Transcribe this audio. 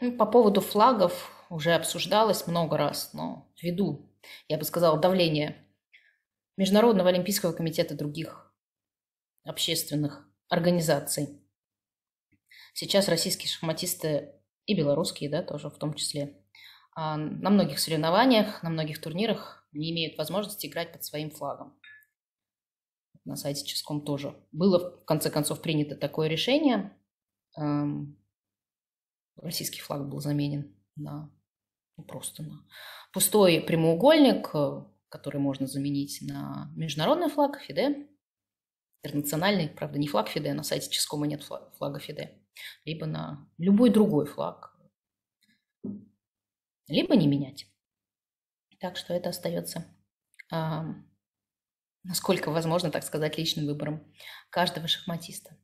Ну по поводу флагов уже обсуждалось много раз, но ввиду, я бы сказала, давления Международного олимпийского комитета и других общественных организаций. Сейчас российские шахматисты и белорусские, да, тоже в том числе, а, на многих соревнованиях, на многих турнирах не имеют возможности играть под своим флагом. На сайте Ческом тоже было, в конце концов, принято такое решение российский флаг был заменен на ну, просто на пустой прямоугольник, э, который можно заменить на международный флаг ФИДЕ, интернациональный, правда, не флаг ФИДЕ, на сайте Ческома нет флага ФИДЕ, либо на любой другой флаг, либо не менять. Так что это остается, насколько возможно, так сказать, личным выбором каждого шахматиста.